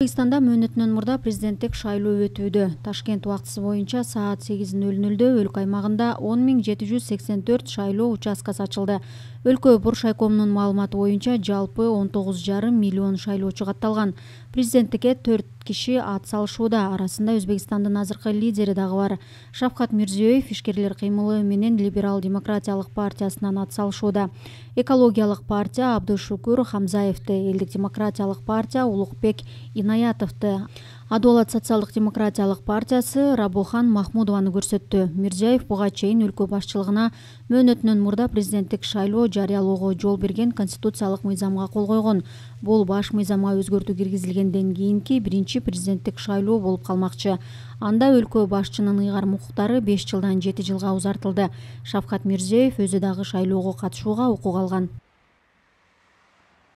кыргызстанда мөөнөтүнөн мурда президенттик шайлоо өтүүдө ташкент убактысы боюнча саат сегиз нөл нөлдө өлкө аймагында он миң жети жүз сексен төрт шайлоо участкасы ачылды өлкө боршайкомнун маалыматы боюнча жалпы он тогуз жарым миллион шайлоочу катталган президенттикке төрт кеше салышуда арасында өзбекстандын азыркы лидери дагы бар шавкат мирзиёев ишкерлер кыймылы менен либерал демократиялык партиясынан салышууда экологиялык партия абдышүкүр хамзаевди элдик демократиялык партия улукбек инаятовду адолат социалдык демократиялық партиясы рабохан махмудованы көрсетті мирзиев буга чейін өлкө басшылығына мөөнөтүнөн мұрда президенттік шайлоо жариялығы жол берген конституциялық мыйзамга қол қойғын бұл баш мыйзамга өзгөртүү киргизилгенден кийинки бірінші президенттік шайлоо болып қалмақшы анда өлкө башчынын ыйгарым укуктары 5 жылдан 7 жылға узартылды Шафқат мирзиев өзі дағы шайлоого катышууга укук